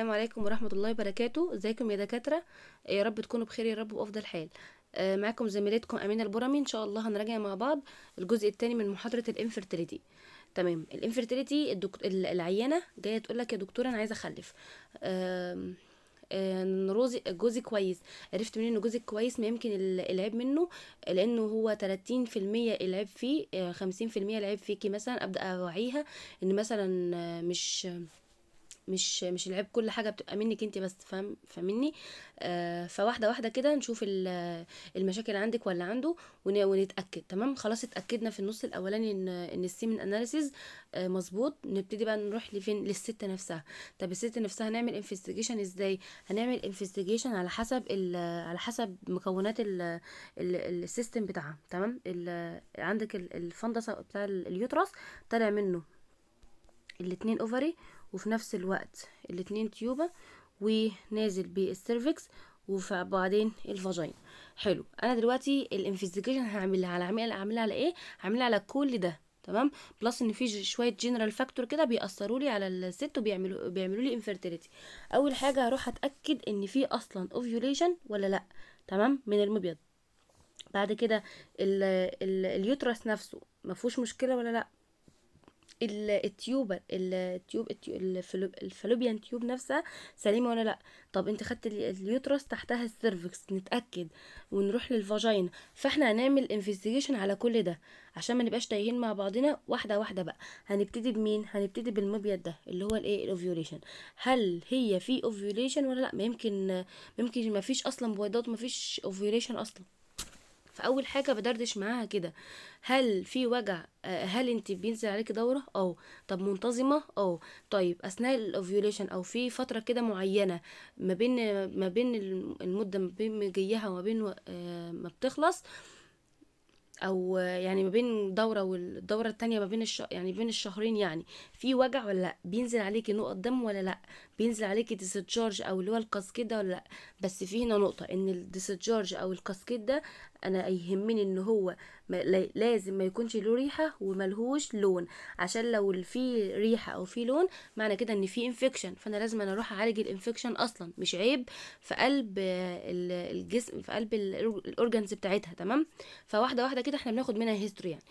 السلام عليكم ورحمة الله وبركاته ازيكم يا دكاترة يا رب تكونوا بخير يا رب وافضل حال آه، معكم زميلتكم أمينة البرمي ان شاء الله هنراجع مع بعض الجزء الثاني من محاضرة الانفرتيليتي تمام الانفرتيليتي العينة العيانة جاية تقول لك يا دكتورة انا عايزة اخلف آه... ان روزي جوزي كويس عرفت منين ان جوزك كويس ما يمكن العيب منه لانه هو 30% العيب فيه 50% آه، العيب فيكي مثلا ابدا اوعيها ان مثلا مش مش مش العيب كل حاجه بتبقى منك انت بس فاهم فاهمني آه، فواحده واحده كده نشوف المشاكل عندك ولا عنده ونتاكد تمام خلاص اتاكدنا في النص الاولاني ان ان السيمن اناليسيز آه، مظبوط نبتدي بقى نروح لفين للست نفسها طب الست نفسها هنعمل انفستيجيشن ازاي هنعمل انفستيجيشن على حسب على حسب مكونات السيستم بتاعها تمام عندك الفندسه بتاع اليوترس طالع منه الاتنين اوفري وفي نفس الوقت الاتنين تيوبة ونازل بالسيرفكس وبعدين الفاجين حلو انا دلوقتي الانفستيجيشن هعملها على هعملها اعملها على ايه هعملها على كل ده تمام بلس ان في شويه جنرال فاكتور كده بيأثروا لي على الست وبيعملوا بيعملوا لي انفيرتيليتي اول حاجه هروح اتاكد ان في اصلا اوفيوليشن ولا لا تمام من المبيض بعد كده اليوترس نفسه ما فيهوش مشكله ولا لا التيوبر التيوب الفالوبيان تيوب نفسها سليمه ولا لا طب انت خدت اليوترس تحتها السيرفكس نتاكد ونروح للفاجين فاحنا هنعمل انفستيجيشن على كل ده عشان ما نبقاش تايهين مع بعضنا واحده واحده بقى هنبتدي بمين هنبتدي بالمبيض ده اللي هو الايه الاوفيوليشن هل هي في اوفيوليشن ولا لا ممكن ممكن ما فيش اصلا بويضات ما فيش اوفيوليشن اصلا فاول حاجه بدردش معاها كده هل في وجع آه، هل انت بينزل عليكي دوره اه طب منتظمه اه طيب اثناء الاوفيوليشن او في فتره كده معينه ما بين ما بين المده ما بين جيها وما بين آه، ما بتخلص او يعني ما بين دوره والدوره التانية ما بين الش... يعني بين الشهرين يعني في وجع ولا لا بينزل عليكي نقط دم ولا لا بينزل عليكي ديسجارج او اللي هو الكاسكيت ده ولا لا بس في هنا نقطه ان الديسجارج او الكاسكيت ده انا يهمني ان هو لازم ما يكونش له ريحه وملهوش لون عشان لو في ريحه او في لون معنى كده ان في انفكشن فانا لازم انا اروح اعالج الانفكشن اصلا مش عيب في قلب الجسم في قلب الاورجنز بتاعتها تمام فواحده واحده كده احنا بناخد منها هيستوري يعني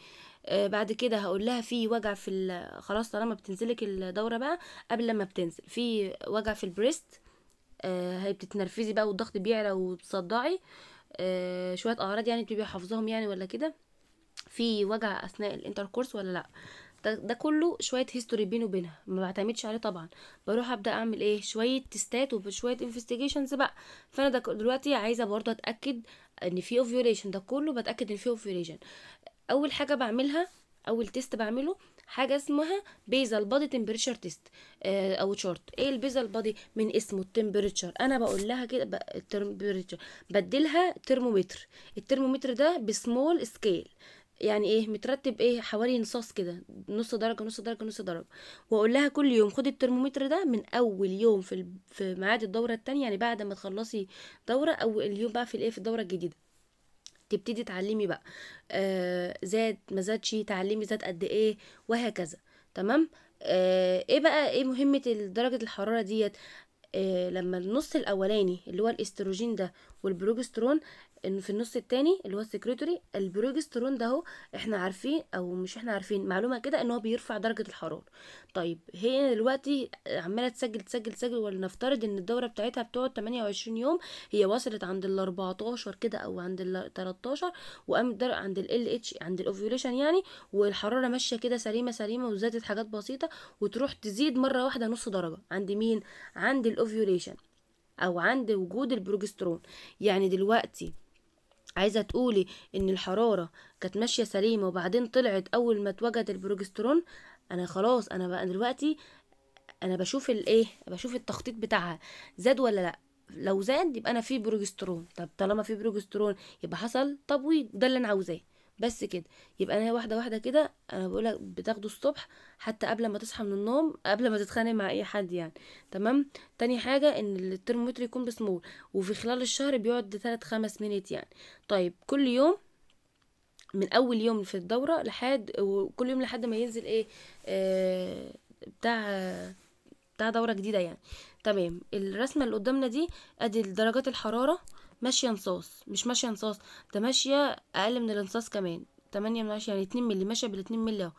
آه، بعد كده هقول لها في وجع في خلاص طالما بتنزلك الدوره بقى قبل ما بتنزل في وجع في البريست آه، هي بتتنرفزي بقى والضغط بيعلى وبتصدعي آه، شويه اعراض يعني بتبقي حافظاهم يعني ولا كده في وجع اثناء الانتركورس ولا لا ده, ده كله شويه هيستوري بيني وبينها ما بعتمدش عليه طبعا بروح ابدا اعمل ايه شويه تستات وشويه انفستيجيشنز بقى فانا دلوقتي عايزه برضه اتاكد ان في اوفيوليشن ده كله بتاكد ان في اوفيوليشن اول حاجه بعملها اول تيست بعمله حاجه اسمها بيزال بادي تمبريتشر تيست او تشارت ايه البيزال بادي من اسمه التمبريتشر انا بقول لها كده التمبريتشر بدلها ترمومتر الترمومتر ده بسمول سكيل يعني ايه مترتب ايه حوالي نصاص كده نص درجه نص درجه نص درجه واقول لها كل يوم خدي الترمومتر ده من اول يوم في في ميعاد الدوره الثانيه يعني بعد ما تخلصي دوره او اليوم بقى في الايه في الدوره الجديده تبتدي تعلمي بقى آه زاد ما زادش تعلمي زاد قد ايه وهكذا تمام آه ايه بقى ايه مهمه درجه الحراره ديت آه لما النص الاولاني اللي هو الاستروجين ده والبروجسترون ان في النص التاني اللي هو السكريتوري البروجسترون ده هو احنا عارفين او مش احنا عارفين معلومه كده ان هو بيرفع درجه الحراره طيب هي دلوقتي عماله تسجل تسجل تسجل ولنفترض ان الدوره بتاعتها بتقعد 28 يوم هي وصلت عند ال 14 كده او عند ال 13 وقامت عند ال اتش عند الاوفيوليشن يعني والحراره ماشيه كده سليمه سليمه وزادت حاجات بسيطه وتروح تزيد مره واحده نص درجه عند مين عند الاوفيوليشن او عند وجود البروجسترون يعني دلوقتي عايزة تقولي إن الحرارة كانت ماشية سليمة وبعدين طلعت أول ما اتوجد البروجسترون أنا خلاص أنا بقى دلوقتي أنا بشوف الإيه بشوف التخطيط بتاعها زاد ولا لأ لو زاد يبقى أنا في بروجسترون طب طالما في بروجسترون يبقى حصل تبويض ده اللي أنا عاوزاه بس كده يبقى انا واحده واحده كده انا بقولك بتاخده الصبح حتى قبل ما تصحى من النوم قبل ما تتخانق مع اي حد يعني تمام تاني حاجه ان الترمومتر يكون بسمول وفي خلال الشهر بيقعد 3 5 مينيت يعني طيب كل يوم من اول يوم في الدوره لحد وكل يوم لحد ما ينزل ايه آه بتاع بتاع دوره جديده يعني تمام الرسمه اللي قدامنا دي ادي درجات الحراره ماشيه انصاص مش ماشيه انصاص ده ماشيه اقل من الانصاص كمان تمانية من عشرة يعني اتنين مللي ماشيه بالاتنين ملي مللي اهو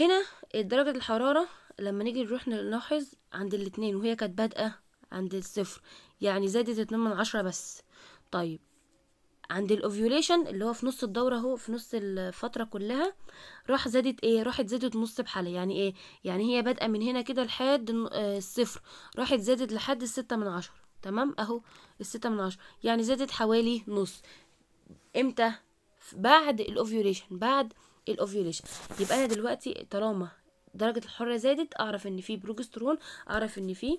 هنا درجه الحراره لما نيجي نروح نلاحظ عند الاتنين وهي كانت بادئه عند الصفر يعني زادت اتنين من عشرة بس طيب عند الاوفيوليشن اللي هو في نص الدوره اهو في نص الفتره كلها راح زادت ايه راحت زادت نص بحاله يعني ايه يعني هي بادئه من هنا كده لحد آه، الصفر راحت زادت لحد الستة من عشرة تمام اهو الستة من عشرة يعني زادت حوالي نص امتى بعد الاوفيوليشن بعد الاوفيوليشن يبقى انا دلوقتي طالما درجة الحرة زادت اعرف ان في بروجسترون اعرف ان في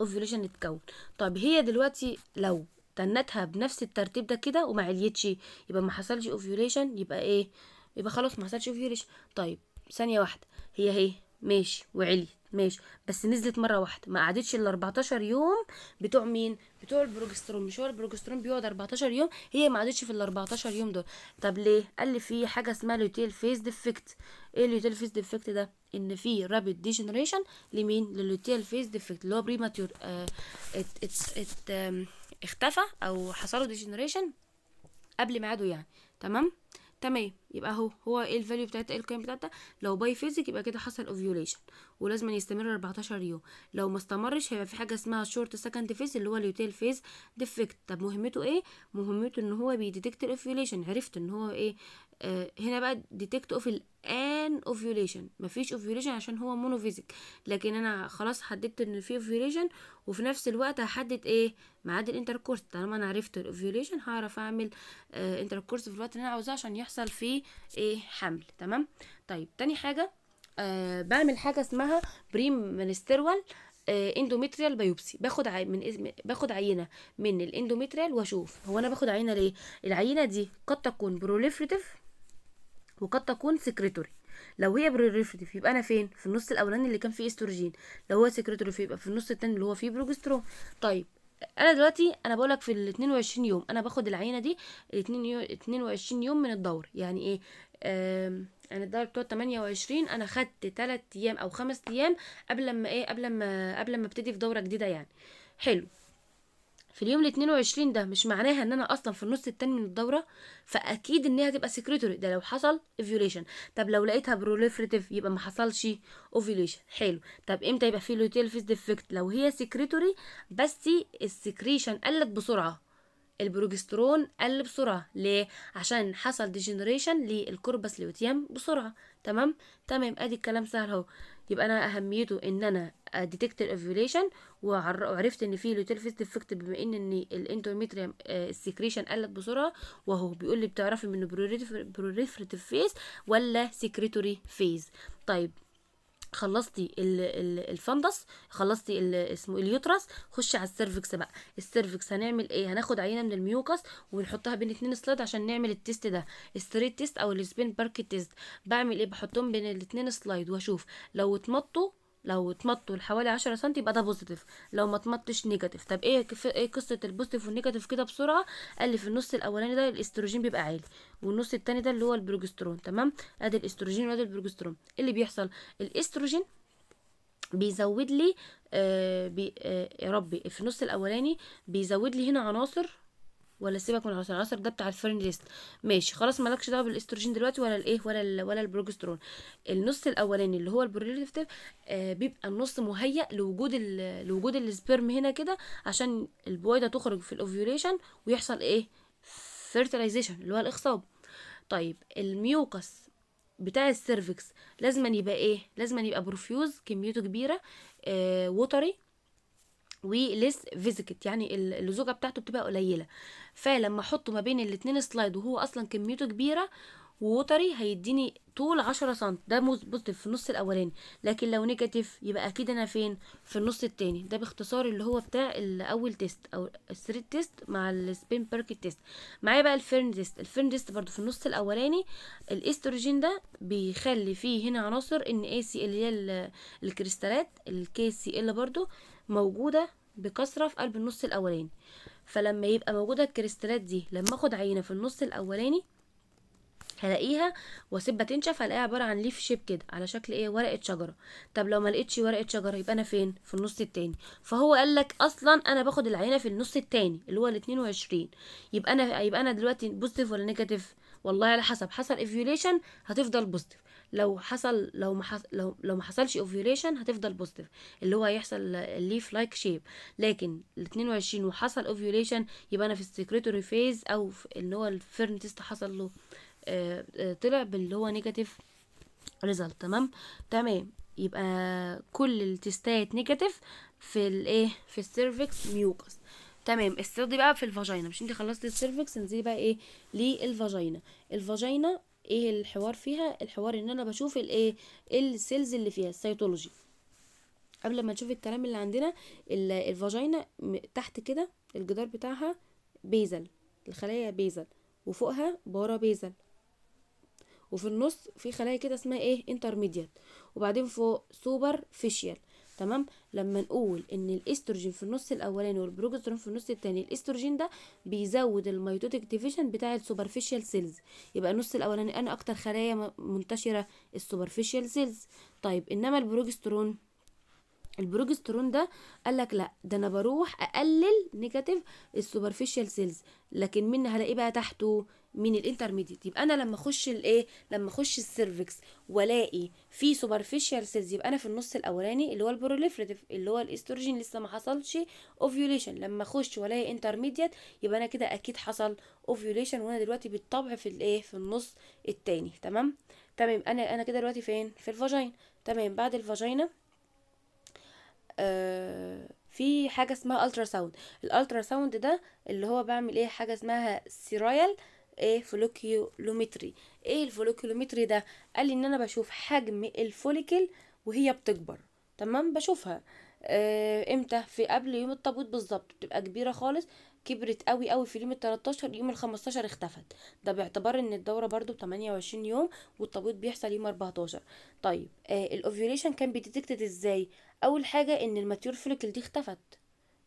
اوفيوليشن اتكون طب هي دلوقتي لو تنتها بنفس الترتيب ده كده وما عليتش يبقى ما حصلش اوفيوليشن يبقى ايه يبقى خلاص ما حصلش اوفيوليشن طيب ثانية واحدة هي ايه ماشي وعلي ماشي بس نزلت مره واحده ما قعدتش ال 14 يوم بتوع مين بتوع البروجسترون مش هو البروجسترون بيقعد 14 يوم هي ما قعدتش في ال 14 يوم دول طب ليه قال لي في حاجه اسمها لوتيل فيز ديفكت ايه اللوتيل فيز ديفكت ده ان في رابيد ديجنريشن لمين للوتيل فيز ديفكت اللي هو بريماتيور اه ات ات ات اختفى او حصله ديجنريشن قبل ميعاده يعني تمام تمام يبقى اهو هو ايه الفاليو بتاعتها القيم بتاعتها لو باي فيزيك يبقى كده حصل اوفيوليشن ولازم يستمر 14 يوم لو ما استمرش هيبقى في حاجه اسمها شورت سكند فيز اللي هو اليوتيل فيز ديفكت طب مهمته ايه مهمته ان هو بيديتكت الاوفيوليشن عرفت ان هو ايه آه، هنا بقى ديتكت اوف الان اوفيوليشن مفيش اوفيوليشن عشان هو مونوفيزيك لكن انا خلاص حددت ان في اوفيوليشن وفي نفس الوقت هحدد ايه ميعاد الانتركورس طالما انا عرفت الاوفيوليشن هعرف اعمل آه، انتركورس في الوقت اللي انا عاوزاه عشان يحصل فيه ايه حمل تمام طيب تاني حاجه آه بعمل حاجه اسمها بريم منسترول اندوميتريال بايوبسي باخد عي... من اسم... باخد عينه من الاندوميتريال واشوف هو انا باخد عينه ليه العينه دي قد تكون بروليفريتيف وقد تكون سكرتوري لو هي بريريفريتيف يبقى انا فين في النص الاولاني اللي كان فيه استروجين لو هو سكرتوري يبقى في النص التاني اللي هو فيه بروجسترون طيب انا دلوقتي انا بقولك في ال 22 يوم انا باخد العينه دي 22 يوم من الدور يعني ايه انا الدور بتوع 28 انا خدت 3 ايام او 5 ايام قبل ما ايه قبل ما قبل ما ابتدي في دوره جديده يعني حلو في اليوم ال 22 ده مش معناها ان انا اصلا في النص التاني من الدوره فاكيد ان هي هتبقى سكريتوري ده لو حصل ايفيوليشن طب لو لقيتها بروليفريتيف يبقى ما حصلش اوفيوليشن حلو طب امتى يبقى في لوتيل فيس ديفكت لو هي سكريتوري بس السكريشن قلت بسرعه البروجسترون قل بسرعة ليه؟ عشان حصل ديجنريشن للكوربس لوتيام بسرعة تمام؟ تمام ادي الكلام سهل اهو يبقى انا اهميته ان انا ديتكت الاوفيوليشن وعرفت ان في لوتيل فيست ديفكت بما ان ان الانترميتريم السكريشن آه، قلت بسرعه وهو بيقول لي بتعرفي من بروليفريتيف فيز ولا سكريتوري فيز طيب خلصتي الفندس خلصتي اسمه اليوترس خش على السيرفكس بقى السيرفكس هنعمل ايه هناخد عينه من الميوكس ونحطها بين اتنين سلايد عشان نعمل التيست ده الستريت تيست او السبين بارك تيست بعمل ايه بحطهم بين الاتنين سلايد واشوف لو اتمطوا لو تمطوا لحوالي عشرة سم يبقى ده بوزيتيف لو ما تمطش نيجاتيف طب ايه كف... ايه قصه البوزيتيف والنيجاتيف كده بسرعه قال لي في النص الاولاني ده الاستروجين بيبقى عالي والنص التاني ده اللي هو البروجسترون تمام ادي الاستروجين وادي البروجسترون ايه اللي بيحصل الاستروجين بيزود لي آه بي آه يا ربي في النص الاولاني بيزود لي هنا عناصر ولا سيبك من العصر العصر ده بتاع الفرن ليست ماشي خلاص مالكش دعوه بالاستروجين دلوقتي ولا الايه ولا الـ ولا البروجسترون النص الاولاني اللي هو البروليفتيف آه بيبقى النص مهيأ لوجود لوجود السبرم هنا كده عشان البويضه تخرج في الاوفيوليشن ويحصل ايه فيرتلايزيشن اللي هو الاخصاب طيب الميوكس بتاع السيرفكس لازما يبقى ايه لازما يبقى بروفيوز كميته كبيره آه ووتري وليس فيزيكت يعني اللزوجه بتاعته بتبقى قليله فلما احطه ما بين الاتنين سلايد وهو اصلا كميته كبيره ووتري هيديني طول عشرة سم ده بوزيتيف في النص الاولاني لكن لو نيجاتيف يبقى اكيد انا فين في النص التاني ده باختصار اللي هو بتاع الاول تيست او الثريد تيست مع السبين بيرك تيست معايا بقى الفيرن تيست الفيرن تيست برضو في النص الاولاني الاستروجين ده بيخلي فيه هنا عناصر ان اي سي ال اللي هي الكريستالات الكي سي ال برضو موجودة بكثرة في قلب النص الأولاني فلما يبقى موجودة الكريستالات دي لما اخد عينة في النص الأولاني هلاقيها واسيبها تنشف هلاقيها عباره عن ليف شيب كده على شكل ايه ورقه شجره طب لو ملقتش ورقه شجره يبقى انا فين في النص التاني فهو قالك اصلا انا باخد العينه في النص التاني اللي هو الاتنين وعشرين يبقى انا يبقى انا دلوقتي بوزيتيف ولا نيجاتيف والله على حسب حصل ايفيوليشن هتفضل بوزيتيف لو حصل لو ما حصل لو, لو ما حصلش اوفيوليشن هتفضل بوزيتيف اللي هو هيحصل الليف لايك شيب لكن ال 22 وحصل اوفيوليشن يبقى انا في السكريتوري فيز او في ان هو الفيرن تيست حصل له آه، آه، طلع باللي هو نيجاتيف ريزلت تمام تمام يبقى كل التستات نيجاتيف في الايه في السيرفكس ميوكس تمام السياط بقى في الفاجينا مش انت خلصتي السيرفكس انزلي بقى ايه للفاجينا الفاجينا ايه الحوار فيها الحوار ان انا بشوف الايه السيلز اللي فيها السيتولوجي قبل ما نشوف الكلام اللي عندنا الفاجينا تحت كده الجدار بتاعها بيزل الخلايا بيزل وفوقها بارا بيزل وفي النص في خلايا كده اسمها ايه انترميديات وبعدين فوق سوبر فيشيال تمام لما نقول ان الاستروجين في النص الاولاني والبروجسترون في النص الثاني الاستروجين ده بيزود الميتوتيك ديفيشن بتاع السوبرفيشال سيلز يبقى النص الاولاني انا اكتر خلايا منتشره السوبرفيشال سيلز طيب انما البروجسترون البروجسترون ده قال لك لا ده انا بروح اقلل نيجاتيف السوبرفيشال سيلز لكن مين هلاقيه بقى تحته من الانترميديت يبقى انا لما اخش الايه لما اخش السيرفكس والاقي في سوبرفيشال سيلز يبقى انا في النص الاولاني اللي هو البروليفريتيف اللي هو الاستروجين لسه ما حصلش اوفيوليشن لما اخش والاقي انترميديت يبقى انا كده اكيد حصل اوفيوليشن وانا دلوقتي بالطبع في الايه في النص التاني تمام تمام انا انا كده دلوقتي فين في الفاجينا تمام بعد الفاجينا آه في حاجه اسمها الترا ساوند الالترا ساوند ده اللي هو بعمل ايه حاجه اسمها سيرايل آه ايه فولوكيولومتري ايه الفولوكيولومتري ده قال لي ان انا بشوف حجم الفوليكل وهي بتكبر تمام بشوفها آه امتى في قبل يوم التابوت بالظبط بتبقى كبيره خالص كبرت قوي قوي في اليوم ال 13 يوم ال 15 اختفت ده باعتبار ان الدوره برده ب 28 يوم والتابوت بيحصل يوم 14 طيب آه الاوفيوليشن كان بيديتكتد ازاي اول حاجه ان الماتيور فوليكل دي اختفت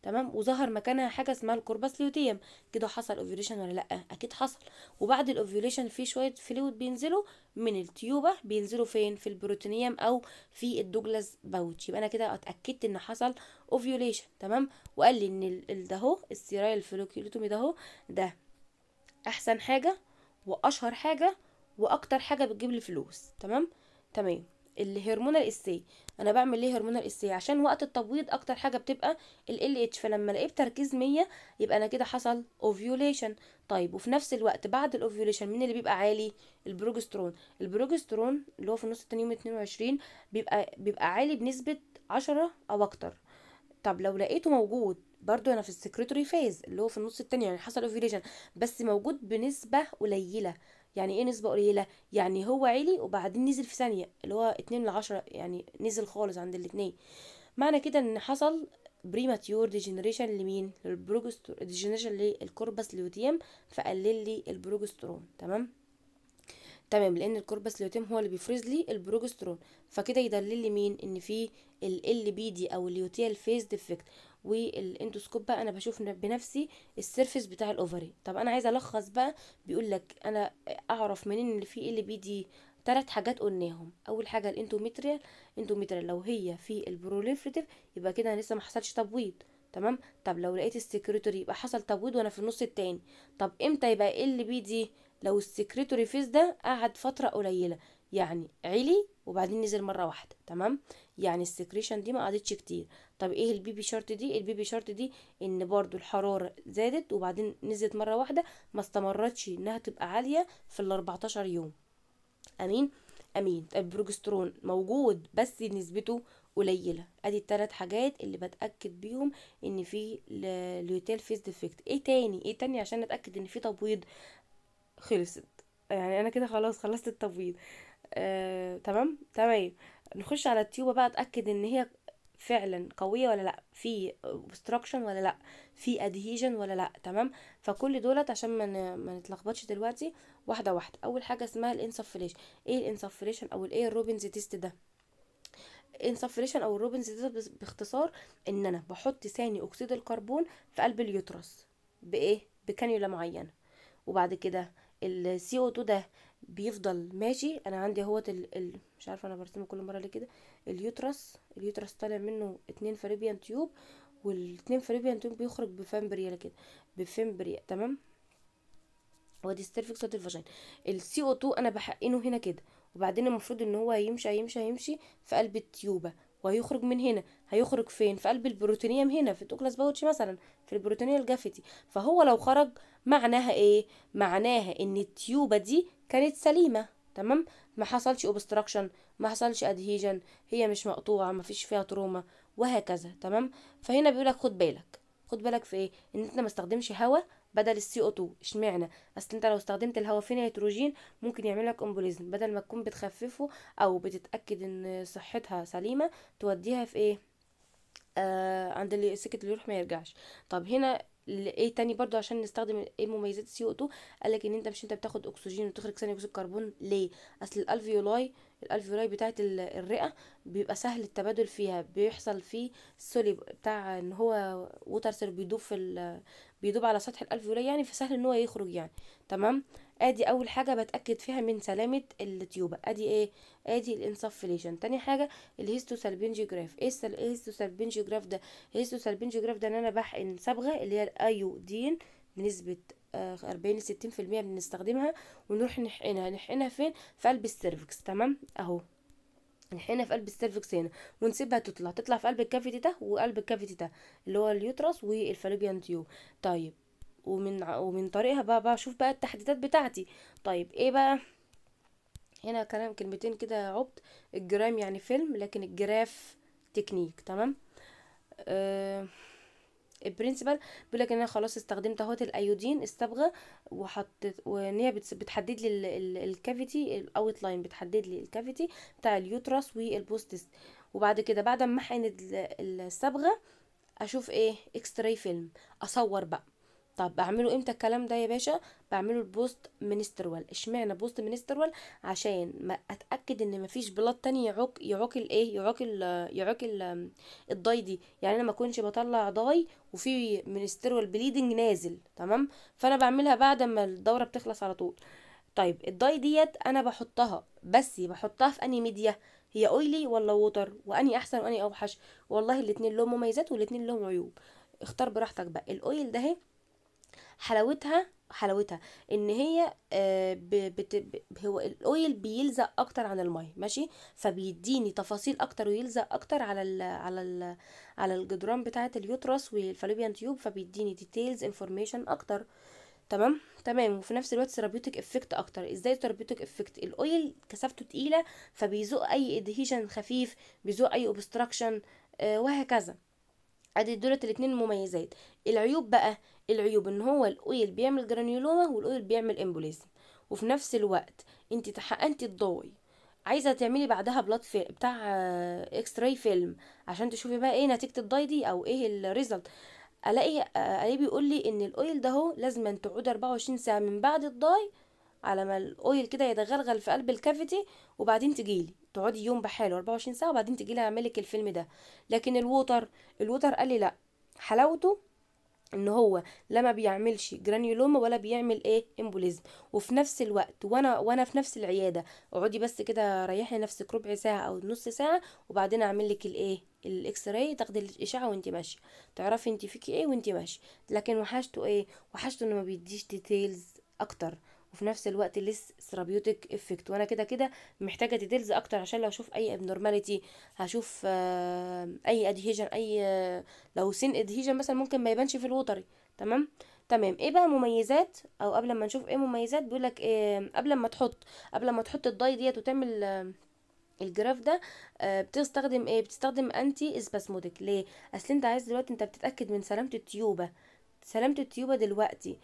تمام وظهر مكانها حاجه اسمها الكوربس ليوتيم كده حصل اوفيوليشن ولا لا اكيد حصل وبعد الاوفيوليشن في شويه فلويد بينزلوا من التيوبه بينزلوا فين في البروتينيوم او في الدوجلاس باوتش يبقى انا كده اتاكدت ان حصل اوفيوليشن تمام وقال لي ان ده اهو السيرايل فلوكيلوتومي ده اهو ده احسن حاجه واشهر حاجه واكتر حاجه بتجيب لي فلوس تمام تمام الهرمونال السي انا بعمل ليه هرمون الاستياء عشان وقت التبويض اكتر حاجه بتبقى ال اتش فلما الاقيه بتركيز 100 يبقى انا كده حصل اوفيوليشن طيب وفي نفس الوقت بعد الاوفيوليشن مين اللي بيبقى عالي البروجسترون البروجسترون اللي هو في النص التاني يوم 22 بيبقى بيبقى عالي بنسبه 10 او اكتر طب لو لقيته موجود برضو انا في السكريتوري فاز اللي هو في النص التاني يعني حصل اوفيوليشن بس موجود بنسبه قليله يعني ايه نسبة قليلة يعني هو عالي وبعدين نزل في ثانية اللي هو اتنين لعشرة يعني نزل خالص عند الاتنين معنى كده ان حصل بريماتيور ديجنريشن لمين للبروجسترون ديجنريشن للكوربس لوتيم فقلل لي البروجسترون تمام تمام لان الكوربس لوتيم هو اللي بيفرز لي البروجسترون فكده يدلل لي مين ان في ال ال بي دي او اليوتيال فيز ديفكت والاندوسكوب بقى انا بشوف بنفسي السيرفس بتاع الاوفري طب انا عايزه الخص بقى بيقول لك انا اعرف منين اللي فيه إيه اللي بيدي ثلاث حاجات قلناهم اول حاجه الانتوميتريال انتوميتريال لو هي في البروليفريتيف يبقى كده لسه ما حصلش تبويض تمام طب لو لقيت السكريتوري يبقى حصل تبويض وانا في النص التاني طب امتى يبقى ايه اللي بيدي لو السكريتوري فيز ده قعد فتره قليله يعني علي وبعدين نزل مره واحده تمام يعني السكريشن دي ما قعدتش كتير طب ايه البيبي شورت دي البيبي شورت دي ان برضو الحرارة زادت وبعدين نزلت مرة واحدة ما استمرتش انها تبقى عالية في ال 14 يوم امين امين طب البروجسترون موجود بس نسبته قليله ادي الثلاث حاجات اللي بتاكد بيهم ان في ليوتيل فيس ديفكت ايه تاني ايه تاني عشان اتاكد ان في تبويض خلصت يعني انا كده خلاص خلصت التبويض آه، تمام تمام نخش على التيوبه بقى اتاكد ان هي فعلا قويه ولا لا في obstruction ولا لا في adhesion ولا لا تمام فكل دولت عشان ما نتلخبطش دلوقتي واحده واحده اول حاجه اسمها الانسفليشن ايه الانسفليشن او الايه الروبنز تيست ده انسفليشن او الروبنز تيست باختصار ان انا بحط ثاني اكسيد الكربون في قلب اليوترس بايه بكانيولا معينه وبعد كده السي او 2 ده بيفضل ماشي انا عندي اهوت ال... ال... مش عارفه انا برسمه كل مره ليه كده اليوترس اليوترس طالع منه اتنين فريبيان تيوب والاتنين فريبيان تيوب بيخرج بفامبريا كده بفامبريا تمام وادي السيرفكس وادي الفاجين السي او 2 انا بحقنه هنا كده وبعدين المفروض ان هو هيمشي هيمشي هيمشي في قلب التيوبه وهيخرج من هنا هيخرج فين في قلب البروتينيوم هنا في الدوكلاس باوتشي مثلا في البروتينيا الجافتي فهو لو خرج معناها ايه معناها ان التيوبه دي كانت سليمه تمام ما حصلش اوبستراكشن ما حصلش ادهيجن هي مش مقطوعه ما فيش فيها تروما وهكذا تمام فهنا بيقول لك خد بالك خد بالك في ايه ان انت ما استخدمش هواء بدل السي او 2 اشمعنى اصل انت لو استخدمت الهواء فيه نيتروجين ممكن يعمل لك امبوليزم بدل ما تكون بتخففه او بتتاكد ان صحتها سليمه توديها في ايه آه عند اللي سكت اللي يروح ما يرجعش طب هنا ايه تاني برضو عشان نستخدم ايه مميزات السي او قال لك ان انت مش انت بتاخد اكسجين وتخرج ثاني اكسيد الكربون ليه اصل الالفيولاي الالفيولاي بتاعه الرئه بيبقى سهل التبادل فيها بيحصل فيه السولي بتاع ان هو ووتر سيل بيدوب في بيدوب على سطح الالفيولاي يعني فسهل ان هو يخرج يعني تمام ادي اول حاجه بتاكد فيها من سلامه التيوبه ادي ايه ادي الانصفليشن تاني حاجه الهيستوسالبنجيوجراف ايه, إيه الهيستوسالبنجيوجراف ده الهيستوسالبنجيوجراف ده ان انا بحقن صبغه اللي هي الايودين بنسبه آه، أربعين لستين في المية بنستخدمها ونروح نحقنها نحقنها فين في قلب السيرفكس تمام اهو نحقنها في قلب السيرفكس هنا ونسيبها تطلع تطلع في قلب الكافيتي ده وقلب الكافيتي ده اللي هو اليوترس والفالوبيان تيوب طيب ومن ومن طريقها بقى بشوف بقى التحديدات بتاعتي طيب ايه بقى هنا كلام كلمتين كده عبد الجرام يعني فيلم لكن الجراف تكنيك تمام أه البرنسبل بيقول لك ان انا خلاص استخدمت اهوت الايودين الصبغه وحطيت وان هي بتحدد لي الكافيتي الاوت لاين بتحدد لي الكافيتي بتاع اليوترس والبوستس وبعد كده بعد ما احقن الصبغه اشوف ايه اكستراي فيلم اصور بقى طب بعمله امتى الكلام ده يا باشا بعمله البوست منسترول اشمعنى بوست منسترول عشان ما اتاكد ان مفيش بلاد تاني يعوق يعوق الايه يعوق ال إيه؟ يعوق الضاي دي يعني انا ما اكونش بطلع ضاي وفي منسترول بليدنج نازل تمام فانا بعملها بعد ما الدوره بتخلص على طول طيب الضاي ديت انا بحطها بس بحطها في انهي ميديا هي اويلي ولا ووتر واني احسن واني اوحش والله الاتنين لهم مميزات والاتنين لهم عيوب اختار براحتك بقى الاويل ده حلاوتها حلاوتها ان هي آه بت... هو الاويل بيلزق اكتر عن الميه ماشي فبيديني تفاصيل اكتر ويلزق اكتر على ال على ال على الجدران بتاعه اليوترس والفالوبيان تيوب فبيديني ديتيلز انفورميشن اكتر تمام تمام وفي نفس الوقت ثيرابيوتيك افكت اكتر ازاي ثيرابيوتيك افكت الاويل كثافته تقيله فبيزق اي ادهيشن خفيف بيزق اي اوبستراكشن آه، وهكذا ادي دولت الاتنين مميزات العيوب بقى العيوب ان هو الاويل بيعمل جرانيولوما والاويل بيعمل امبوليزم وفي نفس الوقت انت تحقنتي الضوي عايزه تعملي بعدها بلاد في بتاع اكس راي فيلم عشان تشوفي بقى ايه نتيجه الضاي دي او ايه الريزلت الاقي الاقي بيقول لي ان الاويل ده هو لازم تعود 24 ساعه من بعد الضاي على ما الاويل كده يتغلغل في قلب الكافيتي وبعدين تجيلي تقعدي يوم بحاله 24 ساعه وبعدين تجيلي اعملك الفيلم ده لكن الووتر الووتر قال لي لا حلاوته ان هو لا ما بيعملش جرانيولوما ولا بيعمل ايه امبوليزم وفي نفس الوقت وانا وانا في نفس العياده اقعدي بس كده ريحي نفسك ربع ساعه او نص ساعه وبعدين اعمل لك الايه الاكس راي تاخدي الاشعه وانت ماشيه تعرفي انت فيكي ايه وانت ماشيه لكن وحشته ايه وحشته انه ما بيديش ديتيلز اكتر وفي نفس الوقت لسه ثرابيوتيك افكت وانا كده كده محتاجه ديتيلز اكتر عشان لو اشوف اي ابنورماليتي هشوف آه، اي ادهيجن اي آه، لو سين ادهيجن مثلا ممكن ما يبانش في الوتري تمام تمام ايه بقى مميزات او قبل ما نشوف ايه مميزات بيقولك إيه قبل ما تحط قبل ما تحط الداي ديت وتعمل آه، الجراف ده بتستخدم ايه بتستخدم انتي اسباسموديك ليه اصل انت عايز دلوقتي انت بتتاكد من سلامه التيوبه سلامه التيوبه دلوقتي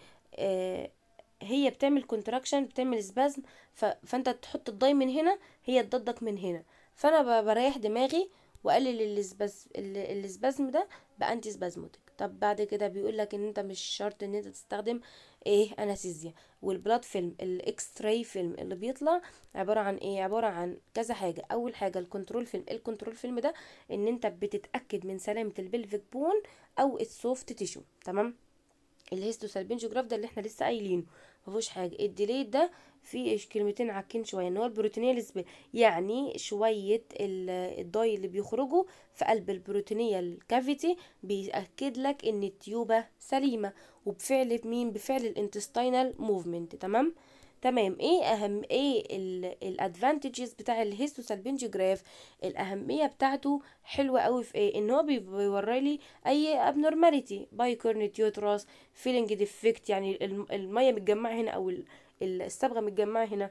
هي بتعمل كونتراكشن بتعمل سبازم فانت تحط الضي من هنا هي تضدك من هنا فانا بريح دماغي واقلل السبازم ده بانتي سبازموتك طب بعد كده بيقول لك ان انت مش شرط ان انت تستخدم ايه اناسيزيا والبلاد فيلم الاكس راي فيلم اللي بيطلع عباره عن ايه عباره عن كذا حاجه اول حاجه الكنترول فيلم الكنترول فيلم ده ان انت بتتاكد من سلامه البلفيك بون او السوفت تيشو تمام الهيستوسالبنجوجراف ده اللي احنا لسه قايلينه مفهوش حاجه الديليت ده في كلمتين عكين شويه ان هو البروتينيه الاسبي. يعني شويه الضاي اللي بيخرجوا في قلب البروتينيه الكافيتي بيأكد لك ان التيوبه سليمه وبفعل مين بفعل الانتستينال موفمنت تمام تمام ايه اهم ايه الادفانتجز بتاع الهيستوسالبنجيوجراف الاهميه بتاعته حلوه قوي في ايه ان هو بيوري لي اي ابنورماليتي باي كورنيتيوتراس فيلنج ديفكت يعني الميه متجمعه هنا او الصبغه متجمعه هنا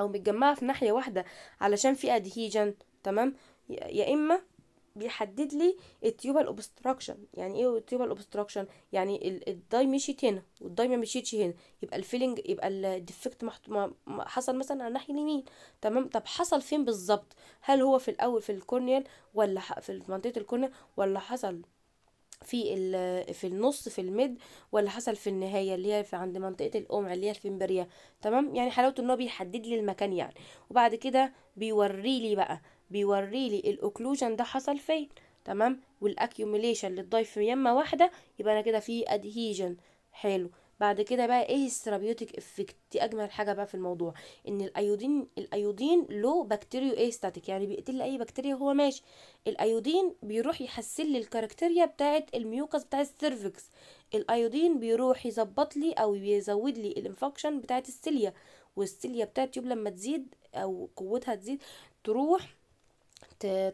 او متجمعه في ناحيه واحده علشان في ادهيجن تمام يا اما بيحدد لي التيوبال اوبستراكشن يعني ايه التيوبال اوبستراكشن يعني الضاي مشيت هنا والضاي ما مشيتش هنا يبقى الفيلنج يبقى الديفكت حصل مثلا على الناحيه اليمين تمام طب حصل فين بالظبط هل هو في الاول في الكورنيال ولا في منطقه الكورنيال ولا حصل في في النص في الميد ولا حصل في النهايه اللي هي في عند منطقه القمع اللي هي الفيمبريا تمام يعني حلاوته ان هو بيحدد لي المكان يعني وبعد كده بيوري لي بقى بيوريلي الاوكلوجن ده حصل فين تمام والاكيوميليشن للضيف في يمه واحده يبقى انا كده في ادهيجن حلو بعد كده بقى ايه الثيرابيوتيك افكت دي اجمل حاجه بقى في الموضوع ان الايودين الايودين له بكتيريو ايه ستاتيك يعني بيقتل اي بكتيريا هو ماشي الايودين بيروح يحسن لي الكاركتيريا بتاعه الميوكس بتاع السيرفكس الايودين بيروح يظبط لي او يزود لي الانفكشن بتاعه السيليا والسيليا بتاعت يوم لما تزيد او قوتها تزيد تروح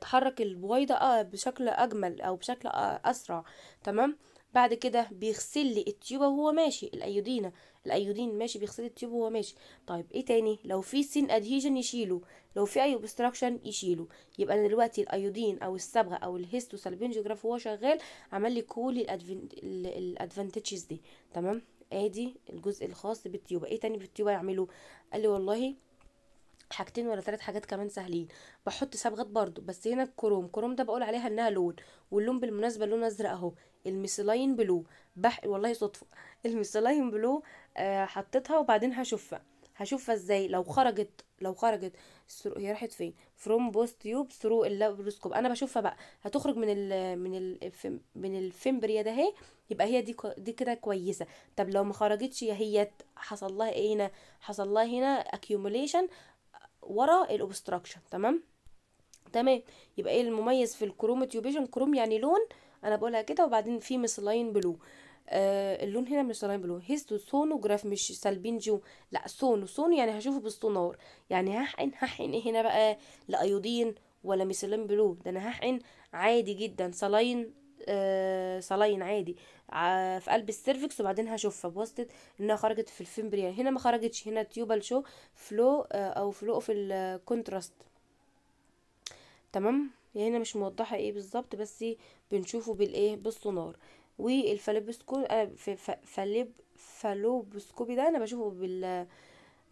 تحرك البويضة آه، بشكل أجمل أو بشكل آه، أسرع تمام بعد كده بيغسل لي التيوب وهو ماشي الايودينا الايودين ماشي بيغسل التيوب وهو ماشي طيب ايه تاني لو في سين ادهيجن يشيله لو في اي أيوة اوبستراكشن يشيله يبقى انا دلوقتي الايودين او الصبغه او الهيستو سالبنجوجراف وهو شغال عمل لي كل الادفانتجز دي تمام ادي الجزء الخاص بالتيوبه ايه تاني بالتيوبه يعمله قال لي والله حاجتين ولا ثلاث حاجات كمان سهلين بحط صبغات برضو بس هنا الكروم كروم ده بقول عليها انها لون واللون بالمناسبه لون ازرق اهو الميسلاين بلو بح والله صدفه الميسلاين بلو آه حطيتها وبعدين هشوفها هشوفها ازاي لو خرجت لو خرجت سرو... هي راحت فين فروم بوست تيوب ثرو اللابروسكوب انا بشوفها بقى هتخرج من ال من ال من الفيمبريا ده اهي يبقى هي دي دي كده كويسه طب لو ما خرجتش هي حصل لها ايه هنا حصل لها هنا اكيوميليشن ورا الاوبستراكشن تمام تمام يبقى ايه المميز في الكروماتيوبيجن كروم يعني لون انا بقولها كده وبعدين في مسلاين بلو آه اللون هنا مسلاين بلو هيستو جراف مش سالبين جو لا سونو سونو يعني هشوفه بالسونار يعني هحقن هحقن ايه هنا بقى لايودين ولا مسلاين بلو ده انا هحقن عادي جدا سلاين آه سلاين عادي في قلب السيرفكس وبعدين هشوفها بوظت انها خرجت في الفيمبريا يعني هنا ما خرجتش هنا تيوبال شو فلو آه، او فلو في الكونتراست تمام يعني هنا مش موضحه ايه بالظبط بس بنشوفه بالايه بالسونار والفالوبسكوب آه، فالب فالوبسكوبي ده انا بشوفه بال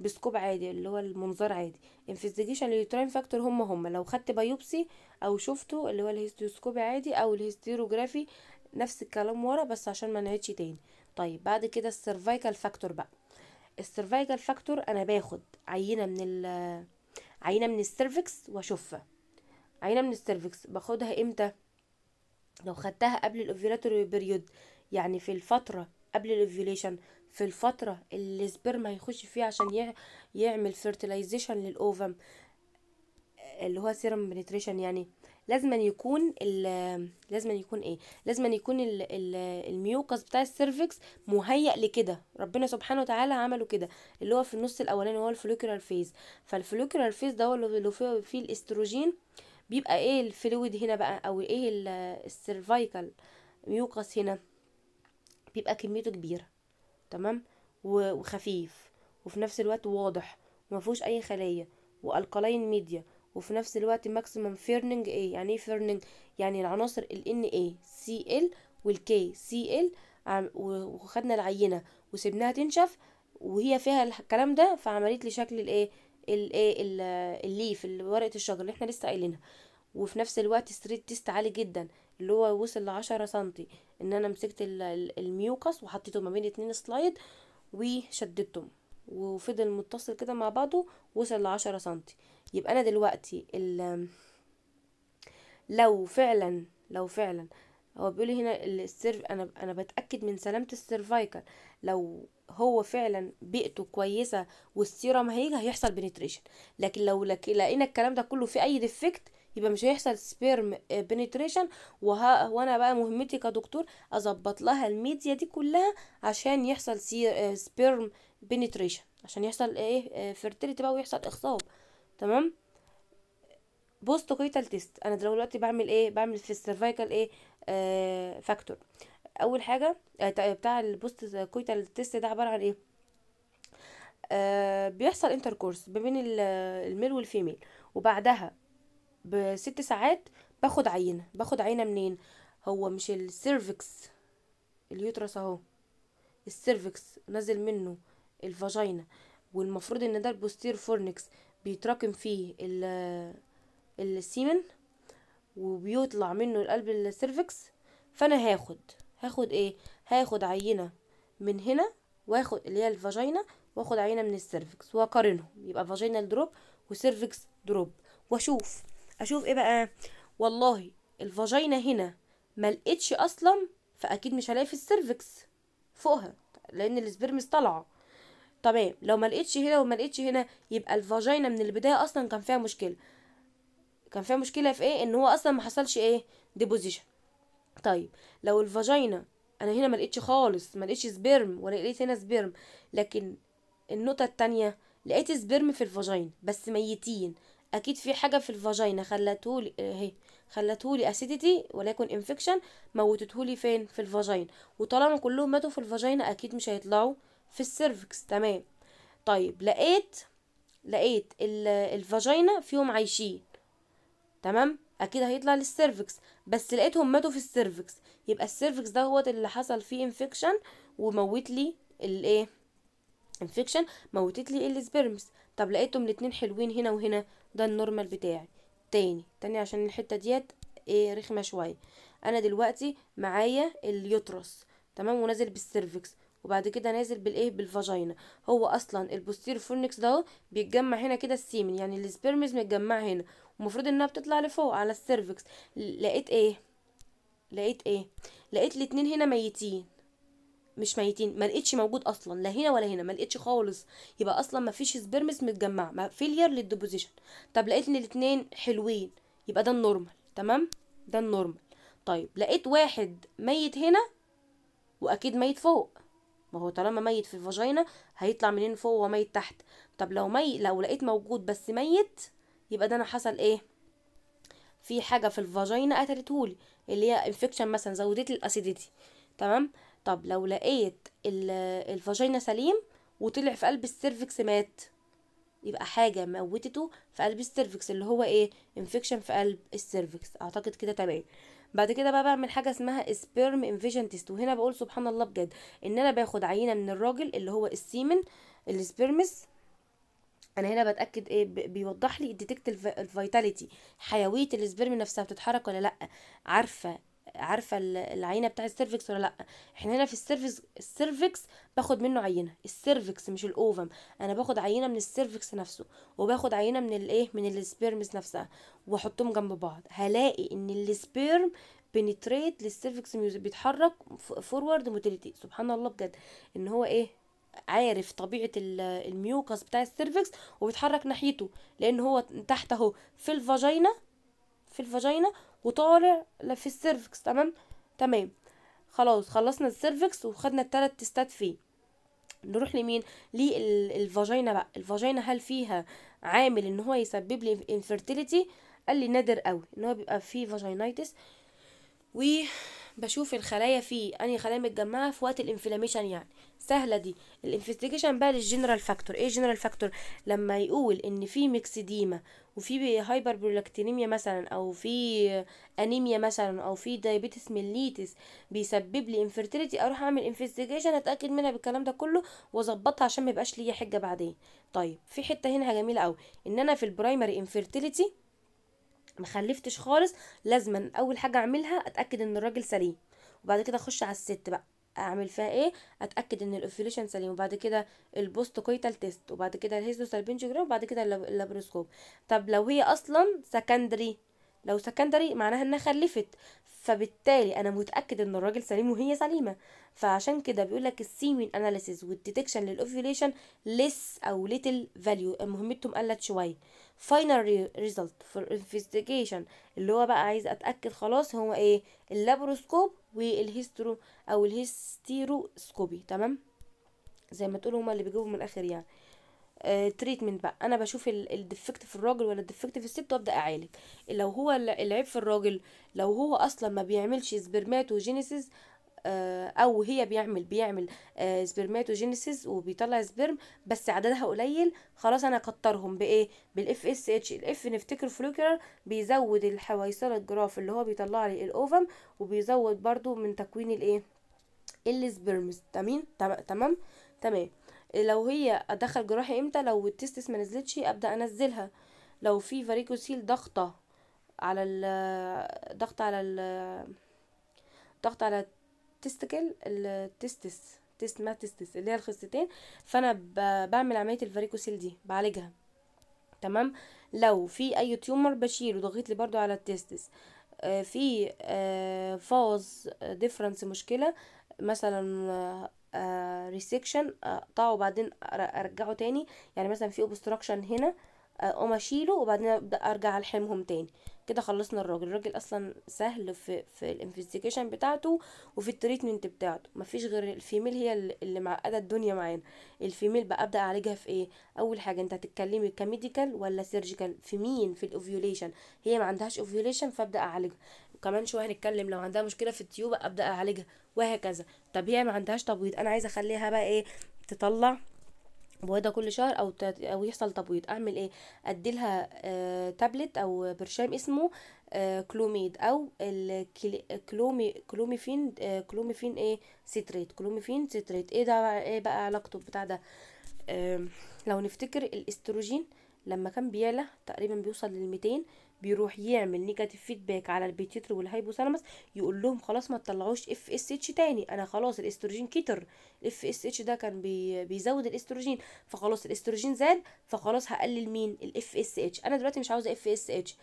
بسكوب عادي اللي هو المنظار عادي انفستيجيشن اليوترين فاكتور هم هم لو خدت بايوبسي او شفته اللي هو الهيستيروسكوبي عادي او الهيستيروجرافي نفس الكلام ورا بس عشان ما نعيدش تاني طيب بعد كده السيرفايكال فاكتور بقى السيرفايكال فاكتور انا باخد عينه من ال عينه من السيرفكس واشوفها عينه من السيرفكس باخدها امتى لو خدتها قبل الاوفيلاتوري بيريود يعني في الفتره قبل الاوفيليشن في الفتره اللي السبرم هيخش فيها عشان يعمل فيرتلايزيشن للاوفم اللي هو سيرم بنتريشن يعني لازما يكون ال لازما يكون ايه لازما يكون ال ال الميوكس بتاع السيرفكس مهيأ لكده ربنا سبحانه وتعالى عمله كده اللي هو في النص الاولاني هو الفلوكرال فيز فالفلوكرال فيز ده اللي فيه, فيه الاستروجين بيبقى ايه الفلويد هنا بقى او ايه السيرفايكال ميوكس هنا بيبقى كميته كبيره تمام وخفيف وفي نفس الوقت واضح ومفهوش اي خليه والقلاين ميديا وفي نفس الوقت ماكسيمم فيرنينج ايه يعني ايه فيرنينج يعني العناصر ال ان اي سي ال والكي سي ال وخدنا العينه وسيبناها تنشف وهي فيها الكلام ده فعملت لي شكل الايه الايه الليف ورقه الشجر اللي احنا لسه قايلينها وفي نفس الوقت ستريت تيست عالي جدا اللي هو وصل لعشرة سنتي ان انا مسكت الميوكس وحطيته ما بين اتنين سلايد وشددتهم وفضل متصل كده مع بعضه وصل لعشرة سنتي يبقى انا دلوقتي لو فعلا لو فعلا هو بيقول هنا السيرف انا انا بتاكد من سلامه السيرفايكل لو هو فعلا بيئته كويسه والسيرم هيجي هيحصل بنتريشن لكن لو لك لقينا الكلام ده كله في اي ديفكت يبقى مش هيحصل سبيرم بنتريشن آه، وانا بقى مهمتي كدكتور اظبط لها الميديا دي كلها عشان يحصل سبيرم بنتريشن آه، عشان يحصل ايه فيرتيلتي آه، بقى ويحصل اخصاب تمام بوست كويتال تيست انا دلوقتي بعمل ايه بعمل في السيرفايكال ايه آه فاكتور اول حاجه آه، بتاع البوست كويتال تيست ده عباره عن ايه آه بيحصل انتركورس ما بين الميل والفيميل وبعدها بست ساعات باخد عينه باخد عينه منين هو مش السيرفكس اليوترس اهو السيرفكس نازل منه الفاجينا والمفروض ان ده البوستير فورنكس بيتراكم فيه ال السيمن وبيطلع منه القلب السيرفكس فانا هاخد هاخد ايه هاخد عينه من هنا واخد اللي هي الفاجينا واخد عينه من السيرفكس واقارنهم يبقى فاجينا دروب وسيرفكس دروب واشوف اشوف ايه بقى والله الفاجينا هنا ما اصلا فاكيد مش هلاقي في السيرفكس فوقها لان السبرمس طالعه تمام لو ما لقيتش هنا وما لقيتش هنا يبقى الفاجينا من البدايه اصلا كان فيها مشكله كان فيها مشكله في ايه ان هو اصلا ما حصلش ايه ديبوزيشن طيب لو الفاجينا انا هنا ما لقيتش خالص ما لقيتش سبرم ولا لقيت هنا سبرم لكن النقطه الثانيه لقيت سبرم في الفاجينا بس ميتين اكيد في حاجه في الفاجينا خلتهولي اهي إيه، خلتهولي اسيديتي وليكن انفكشن موتتهولي فين في الفاجينا وطالما كلهم ماتوا في الفاجينا اكيد مش هيطلعوا في السيرفكس تمام طيب لقيت لقيت الفاجينا فيهم عايشين تمام اكيد هيطلع للسيرفكس بس لقيتهم ماتوا في السيرفكس يبقى السيرفكس هو اللي حصل فيه انفكشن وموت لي الايه انفكشن موتت لي السبرمز طب لقيتهم الاتنين حلوين هنا وهنا ده النورمال بتاعي تاني تاني عشان الحته ديت ايه رخمه شويه انا دلوقتي معايا اليوترس تمام ونازل بالسيرفكس وبعد كده نازل بالايه بالفاجينا هو اصلا البوستير فورنكس ده بيتجمع هنا كده السيمن يعني السبرمز متجمع هنا ومفروض انها بتطلع لفوق على السيرفكس لقيت ايه لقيت ايه لقيت الاتنين هنا ميتين مش ميتين ما لقيتش موجود اصلا لا هنا ولا هنا ما لقيتش خالص يبقى اصلا ما فيش سبرمز متجمع ما فيلير للديبوزيشن طب لقيت ان الاتنين حلوين يبقى ده النورمال تمام ده النورمال طيب لقيت واحد ميت هنا واكيد ميت فوق ما هو طالما ميت في الفاجينا هيطلع منين فوق وميت تحت طب لو مي لو لقيت موجود بس ميت يبقى ده انا حصل ايه في حاجه في الفاجينا قتلتهولي اللي هي انفكشن مثلا زودت الاسيديتي تمام طب لو لقيت الفاجينا سليم وطلع في قلب السيرفكس مات يبقى حاجة موتته في قلب السيرفكس اللي هو ايه انفكشن في قلب السيرفكس اعتقد كده تمام بعد كده بقى بعمل حاجه اسمها سبيرم انفيجن تيست وهنا بقول سبحان الله بجد ان انا باخد عينه من الراجل اللي هو السيمن السبيرمس انا هنا بتاكد ايه بيوضح لي الديتكت الفيتاليتي حيويه السبرم نفسها بتتحرك ولا لا عارفه عارفه العينه بتاع السيرفكس ولا لا احنا هنا في السيرفكس السيرفكس باخد منه عينه السيرفكس مش الاوفم انا باخد عينه من السيرفكس نفسه وباخد عينه من الايه من السبيرمز نفسها واحطهم جنب بعض هلاقي ان السبيرم بنتريت للسيرفكس بيتحرك فورورد موتيليتي سبحان الله بجد ان هو ايه عارف طبيعه الميوكس بتاع السيرفكس وبيتحرك ناحيته لان هو تحت اهو في الفاجينا في الفاجينا وطالع في السيرفكس تمام تمام خلاص خلصنا السيرفكس وخدنا التلات تستات فيه نروح لمين للفاجينا بقى الفاجينا هل فيها عامل ان هو يسبب لي انفيرتيليتي قال لي نادر قوي ان هو بيبقى فيه فاجينايتس و بشوف الخلايا فيه انهي خلايا متجمعه في وقت الانفلاميشن يعني سهله دي الانفستيجيشن بقى للجنرال فاكتور ايه الجنرال فاكتور لما يقول ان في ميكسديما وفي هايبر برولاكتينيميا مثلا او في انيميا مثلا او في دايابيتس ميليتس بيسبب لي انفيرتيليتي اروح اعمل انفستيجيشن اتاكد منها بالكلام ده كله واظبطها عشان ما يبقاش ليا حجه بعدين طيب في حته هنا جميله قوي ان انا في البرايمري انفيرتيليتي مخلفتش خالص لازما اول حاجه اعملها اتاكد ان الراجل سليم وبعد كده اخش على الست بقى اعمل فيها ايه اتاكد ان الاوفيليشن سليم وبعد كده البوست كويتال تيست وبعد كده الهيستوسالبينجرام وبعد كده اللابروسكوب طب لو هي اصلا سكندري لو سكندري معناها انها خلفت فبالتالي انا متاكد ان الراجل سليم وهي سليمه فعشان كده بيقول لك السيمين اناليسيس والديتكشن للاوفيليشن ليس او ليتل فاليو مهمتهم قلت شويه final result for investigation اللي هو بقى عايز اتاكد خلاص هو ايه اللابروسكوب والهيسترو او الهيستيروسكوبي تمام زي ما تقولوا هما اللي بيجيبوا من الاخر يعني تريتمنت آه، بقى انا بشوف الديفكت في الراجل ولا الديفكت في الست وابدا اعالج لو هو العيب في الراجل لو هو اصلا ما بيعملش سبرماتوجينيسيس آه، او هي بيعمل بيعمل سبرماتوجينيسيس آه، وبيطلع سبرم بس عددها قليل خلاص انا اكترهم بايه بالاف اس اتش الاف نفتكر فلوكيولر بيزود الحويصله الجراف اللي هو بيطلع لي الاوفم وبيزود برضو من تكوين الايه السبرمز تمام تمام تمام لو هي ادخل جراحي امتى لو التستس ما نزلتش ابدا انزلها لو في فاريكوسيل ضغطه على ضغط على ضغط على تستكل التستس تست ما تستس اللي هي الخصتين فانا بعمل عمليه الفاريكوسيل دي بعالجها تمام لو في اي تيومر بشيله ضغط لي برضو على التستس آه، في آه فاز ديفرنس آه، مشكله مثلا ريسكشن آه، اقطعه وبعدين ارجعه تاني يعني مثلا في اوبستراكشن هنا اقوم اشيله وبعدين ابدا ارجع الحمهم تاني كده خلصنا الراجل الراجل اصلا سهل في في الانفستيجيشن بتاعته وفي التريتمنت بتاعته مفيش غير الفيميل هي اللي معقده الدنيا معانا الفيميل بقى ابدا اعالجها في ايه اول حاجه انت هتتكلمي كميديكال ولا سيرجيكال في مين في الاوفيوليشن هي ما عندهاش اوفيوليشن فابدا اعالجها وكمان شويه هنتكلم لو عندها مشكله في التيوب ابدا اعالجها وهكذا طب هي ما عندهاش تبويض انا عايزه اخليها بقى ايه تطلع بويضه كل شهر او او يحصل تبويض اعمل ايه ادي لها آه تابلت او برشام اسمه آه كلوميد او الكلومي كلوميفين آه كلوميفين ايه سيتريت كلوميفين سيتريت ايه ده ايه بقى علاقته بتاع ده لو نفتكر الاستروجين لما كان بيعلى تقريبا بيوصل للميتين بيروح يعمل نيجاتيف فيدباك على البيتيتري والهايبوثالامس يقول لهم خلاص ما تطلعوش اف اس اتش تاني انا خلاص الاستروجين كتر الاف اس اتش ده كان بي بيزود الاستروجين فخلاص الاستروجين زاد فخلاص هقلل مين الاف اس اتش انا دلوقتي مش عاوزه اف اس اتش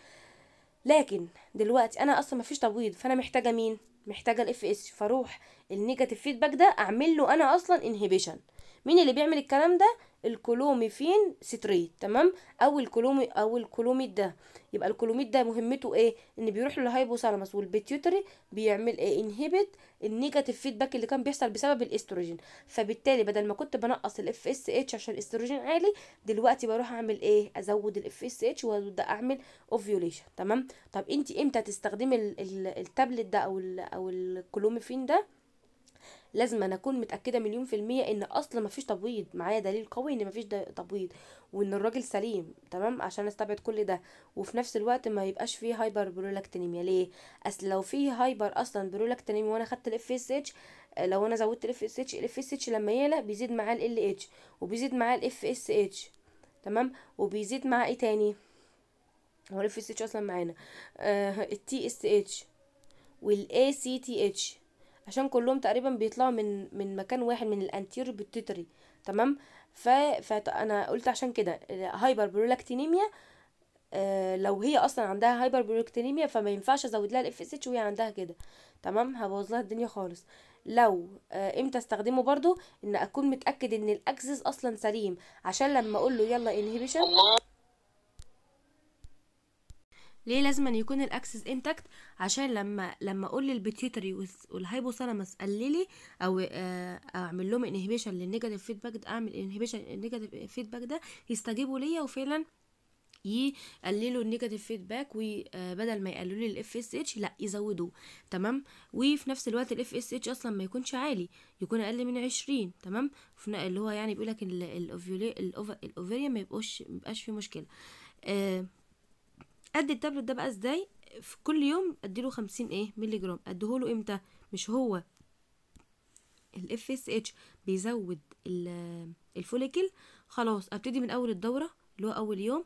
لكن دلوقتي انا اصلا ما فيش تبويض فانا محتاجه مين محتاجه الاف اس فاروح النيجاتيف فيدباك ده اعمل له انا اصلا انهبيشن مين اللي بيعمل الكلام ده الكلوميفين ستريت تمام او الكلومي او الكلوميد ده يبقى الكلوميد ده مهمته ايه ان بيروح للهايبوثالاموس والبيتيوتري بيعمل ايه انهبت النيجاتيف فيدباك اللي كان بيحصل بسبب الاستروجين فبالتالي بدل ما كنت بنقص الاف اس اتش عشان الاستروجين عالي دلوقتي بروح اعمل ايه ازود الاف اس اتش وابدا اعمل اوفيوليشن تمام طب انت امتى تستخدمي التابلت ده او ال او الكلوميفين ده لازم أنا أكون متأكدة مليون في المية إن أصلا مفيش تبويض معايا دليل قوي إن مفيش تبويض وإن الراجل سليم تمام عشان أستبعد كل ده وفي نفس الوقت ما يبقاش فيه هايبر برولاكتينيميا ليه أصل لو فيه هايبر أصلا برولاكتينيميا وأنا خدت الاف اس آه، اتش لو أنا زودت الاف اس اتش الاف اس اتش لما يعلى بيزيد معاه ال اتش وبيزيد معاه الاف اس اتش تمام وبيزيد معاه ايه تاني هو الاف اس اتش اصلا معانا التي اس اتش والاي سي تي اتش عشان كلهم تقريبا بيطلعوا من من مكان واحد من الانتيرو بيتيتري تمام ف... فانا قلت عشان كده هايبر آه، برولاكتينيميا لو هي اصلا عندها هايبر برولاكتينيميا فما ينفعش ازود لها الاف اس اتش وهي عندها كده تمام هبوظ لها الدنيا خالص لو آه، امتى استخدمه برضو ان اكون متاكد ان الاكسس اصلا سليم عشان لما اقول له يلا انهبيشن ليه لازم أن يكون الاكسس انتاكت عشان لما لما اقول للبيتيوتري والهايبوثالامس قللي او آه، اعمل لهم انهبيشن للنيجاتيف فيدباك ده اعمل انهبيشن للنيجاتيف فيدباك ده يستجيبوا ليا وفعلا يقللوا النيجاتيف فيدباك وبدل ما يقللوا لي الاف اس اتش لا يزودوه تمام وفي نفس الوقت الاف اس اتش اصلا ما يكونش عالي يكون اقل من عشرين تمام اللي هو يعني بيقولك الاوفيريا ما ما ميبقاش فيه مشكله آه ادي التابلت ده بقى ازاي في كل يوم اديله 50 ايه ملي جرام اديهوله امتى مش هو الاف اس اتش بيزود الفوليكل خلاص ابتدي من اول الدوره اللي هو اول يوم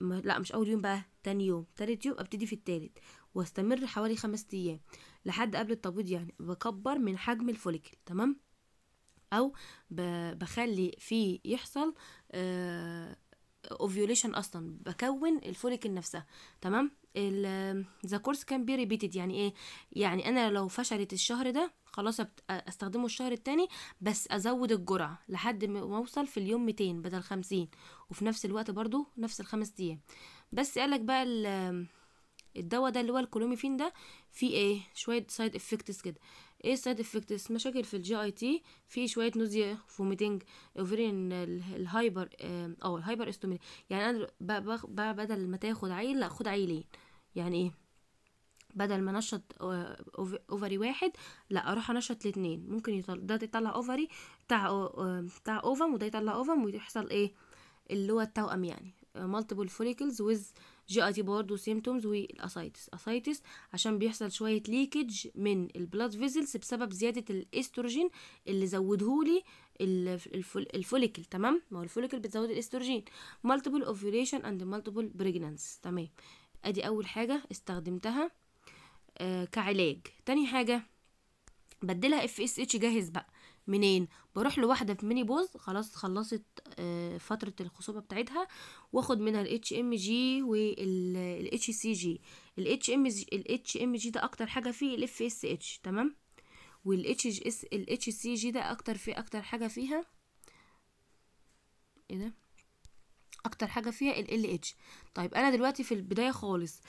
لا مش اول يوم بقى تاني يوم تالت يوم ابتدي في التالت واستمر حوالي خمس ايام لحد قبل التبويض يعني بكبر من حجم الفوليكل تمام او بخلي فيه يحصل آه اوفيوليشن اصلا بكون الفوليك نفسها تمام ذا كورس كان بي ريبيتد يعني ايه يعني انا لو فشلت الشهر ده خلاص استخدمه الشهر التاني بس ازود الجرعه لحد ما اوصل في اليوم 200 بدل 50 وفي نفس الوقت برضو نفس الخمس ايام بس قالك بقى الدواء ده اللي هو الكلوميفين ده فيه ايه شويه سايد افكتس كده ايه السايد افكتس مشاكل في الجي اي تي في شويه نوزيا فوميتنج اوفرين الهايبر او الهايبر استومي يعني انا بدل ما تاخد عيل لا خد عيلين يعني ايه بدل ما نشط اوفري آه، واحد لا اروح انشط الاتنين ممكن يطلع ده يطلع اوفري بتاع بتاع اوفم وده يطلع اوفم ويحصل ايه اللي هو التوأم يعني مالتيبل فوليكلز ويز جي تي برضه سيمتومز والاسايتس اسايتس عشان بيحصل شويه ليكج من البلاد فيزلز بسبب زياده الاستروجين اللي زودهولي الفوليكل تمام ما هو الفوليكل بتزود الاستروجين مالتيبل اوفيوليشن اند مالتيبل بريجنانس تمام ادي اول حاجه استخدمتها آه كعلاج تاني حاجه بدلها اف اس اتش جاهز بقى منين بروح لواحده في ميني بوز خلاص خلصت آه، فتره الخصوبه بتاعتها واخد منها الاتش ام جي والاتش سي جي الاتش ام الاتش ام جي ده اكتر حاجه فيه الاف اس اتش تمام والاتش اس الاتش سي جي ده اكتر في اكتر حاجه فيها ايه ده اكتر حاجه فيها ال اتش طيب انا دلوقتي في البدايه خالص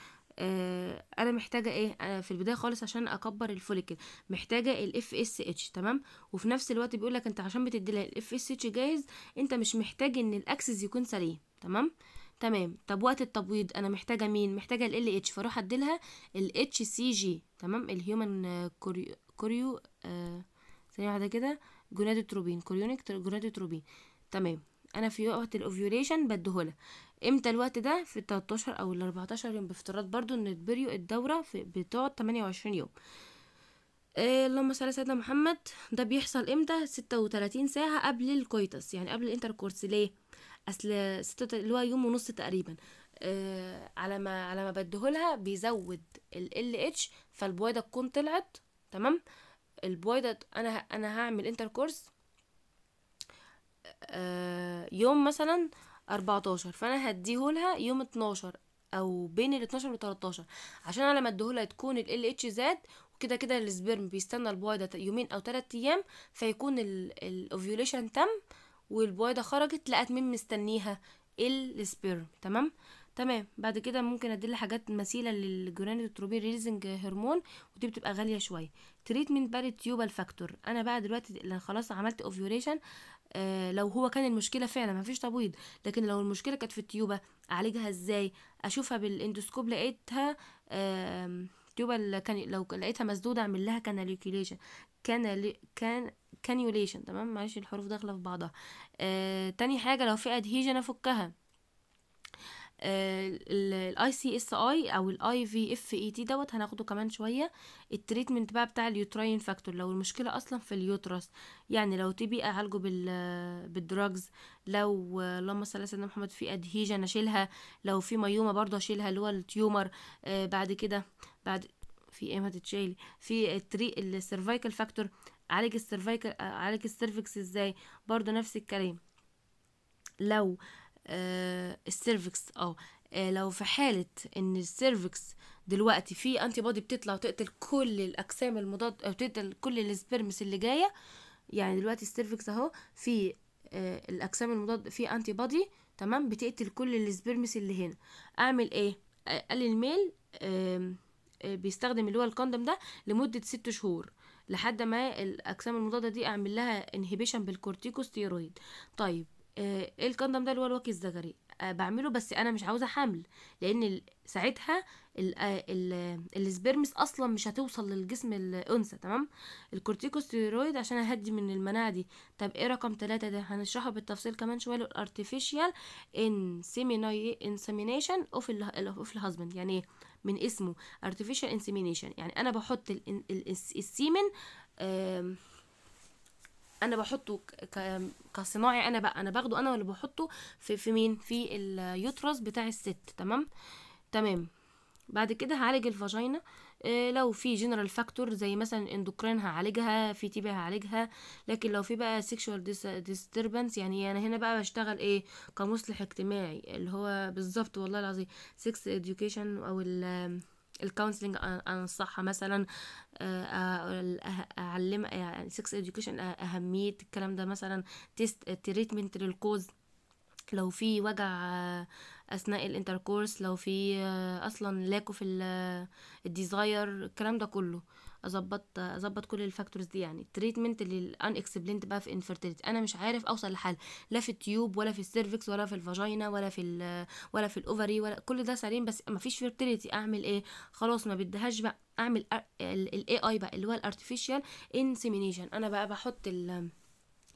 آه، انا محتاجه ايه أنا آه، في البدايه خالص عشان اكبر الفوليكل محتاجه الاف اس اتش تمام وفي نفس الوقت بيقول لك انت عشان بتدي لها الاف اس اتش جاهز انت مش محتاج ان الاكسس يكون سليم تمام تمام طب وقت التبويض انا محتاجه مين محتاجه ال اتش فاروح اديلها ال الاتش سي جي تمام الهيومن آه، كوريو ثانيه واحده كده جونادوتروبين كوريونيك جونادوتروبين تمام انا في وقت الاوفيوليشن بديهولها امتى الوقت ده في ال 13 او ال 14 يوم بافتراض برضو ان البريو الدوره في بتقعد 28 يوم إيه اللهم صل على سيدنا محمد ده بيحصل امتى 36 ساعه قبل الكويتس يعني قبل الانتركورس ليه اصل ستة اللي هو يوم ونص تقريبا آه على ما على ما بديهولها بيزود ال ال اتش فالبويضه تكون طلعت تمام البويضه انا انا هعمل انتركورس آه يوم مثلا 14 فانا هديهولها يوم 12 او بين ال 12 وال 13 عشان انا لما اديهولها تكون ال اتش زاد وكده كده السبرم بيستنى البويضه يومين او 3 ايام فيكون الاوفيوليشن تم والبويضه خرجت لقت مين مستنيها السبرم تمام تمام بعد كده ممكن اديلها حاجات مثيله للجرانيتروبين ريليزنج هرمون ودي بتبقى غاليه شويه تريتمنت بقى تيوبال فاكتور انا بقى دلوقتي خلاص عملت اوفيوليشن آه، لو هو كان المشكله فعلا مفيش تبويض لكن لو المشكله كانت في التيوبه اعالجها ازاي اشوفها بالاندوسكوب لقيتها آه التيوبه كان لو لقيتها مسدوده اعمل لها كاناليكيوليشن كان كان كانيوليشن تمام معلش الحروف داخله في بعضها آه تاني حاجه لو في ادهيجن افكها الاي سي اس اي او الاي في اف اي تي دوت هناخده كمان شويه التريتمنت بقى بتاع اليوتراين فاكتور لو المشكله اصلا في اليوترس يعني لو تي بي اعالجه بال بالدراجز لو اللهم صل على سيدنا محمد في ادهيجن اشيلها لو في ميومه برضه اشيلها اللي هو التيومر آه، بعد كده بعد في ايه ما تتشالي في التري السيرفايكال فاكتور عالج السيرفايكال آه، عالج السيرفكس ازاي برضه نفس الكلام لو آه، السيرفكس اه لو في حالة ان السيرفكس دلوقتي في انتي بودي بتطلع وتقتل كل الاجسام المضاد او تقتل كل السبرمس اللي جايه يعني دلوقتي السيرفكس اهو في آه، الاجسام المضاد في انتي بودي تمام بتقتل كل السبرمس اللي هنا اعمل ايه قال الميل آه، بيستخدم اللي هو الكوندم ده لمدة ست شهور لحد ما الأجسام المضادة دي أعمل لها انهبيشن بالكورتيكوستيرويد طيب ايه الكندم ده اللي هو الوكي الذكري أه بعمله بس انا مش عاوزه حمل لان ساعتها السبرمس آه، السبيرمس اصلا مش هتوصل للجسم الانثى تمام الكورتيكوستيرويد عشان اهدي من المناعه دي طب ايه رقم ثلاثة ده هنشرحه بالتفصيل كمان شويه الارتفيشال انسيمينيشن اوف اوف الهازبند يعني ايه من اسمه ارتفيشال insemination يعني انا بحط السيمن انا بحطه كصناعي انا بقى انا باخده انا ولا بحطه في في مين في اليوترس بتاع الست تمام تمام بعد كده هعالج الفاجينا إيه لو في جنرال فاكتور زي مثلا اندوكرين هعالجها في تيبي هعالجها لكن لو في بقى سيكشوال ديستربنس يعني انا هنا بقى بشتغل ايه كمصلح اجتماعي اللي هو بالظبط والله العظيم سكس education او ال الكونسلنج انصحها مثلا آه، آه، اعلم يعني سكس اديوكيشن آه، اهميه الكلام ده مثلا تيست تريتمنت للكوز لو في وجع اثناء الانتركورس لو في اصلا لاكو في الديزاير الكلام ده كله اظبط اظبط كل الفاكتورز دي يعني تريتمنت للان اكسبلينت بقى في انفيرتيلتي انا مش عارف اوصل لحل لا في التيوب ولا في السيرفكس ولا في الفاجينا ولا في ولا في الاوفري ولا كل ده سليم بس مفيش فيرتيلتي اعمل ايه خلاص ما بدهاش بقى اعمل الاي اي بقى اللي هو الارتفيشال انسيميشن انا بقى بحط ال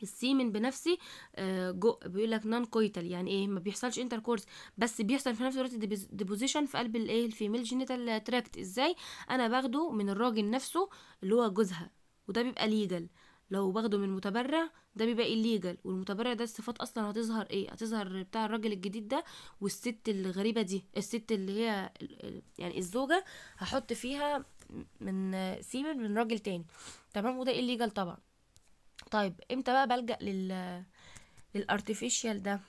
السيمن بنفسي آه، بيقول لك نون كويتال يعني ايه ما بيحصلش انتر كورس بس بيحصل في نفس الوقت ديبوزيشن في قلب الايه الفيميل جينيتال تراكت ازاي انا باخده من الراجل نفسه اللي هو جوزها وده بيبقى ليجل لو باخده من متبرع ده بيبقى الليجل والمتبرع ده الصفات اصلا هتظهر ايه هتظهر بتاع الراجل الجديد ده والست الغريبه دي الست اللي هي يعني الزوجه هحط فيها من سيمن من راجل تاني تمام وده الليجل طبعا طيب امتى بقى بلجأ لل للارتفيشال ده